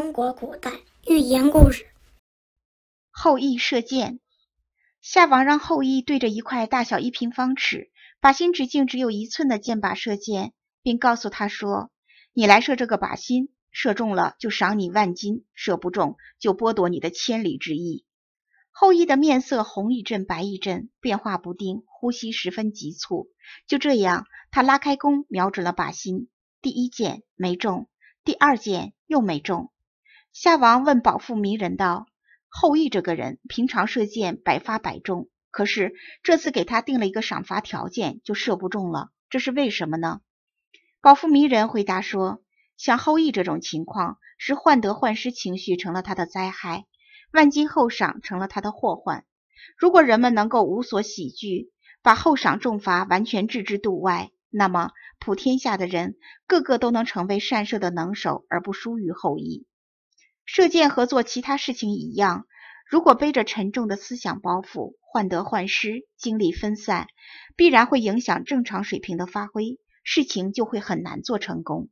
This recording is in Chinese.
中国古代寓言故事：后羿射箭。夏王让后羿对着一块大小一平方尺、靶心直径只有一寸的箭靶射箭，并告诉他说：“你来射这个靶心，射中了就赏你万金，射不中就剥夺你的千里之翼。”后羿的面色红一阵白一阵，变化不定，呼吸十分急促。就这样，他拉开弓，瞄准了靶心。第一箭没中，第二箭又没中。夏王问保富迷人道：“后羿这个人平常射箭百发百中，可是这次给他定了一个赏罚条件，就射不中了，这是为什么呢？”保富迷人回答说：“像后羿这种情况，是患得患失情绪成了他的灾害，万金后赏成了他的祸患。如果人们能够无所喜惧，把后赏重罚完全置之度外，那么普天下的人个个都能成为善射的能手，而不输于后羿。”射箭和做其他事情一样，如果背着沉重的思想包袱，患得患失，精力分散，必然会影响正常水平的发挥，事情就会很难做成功。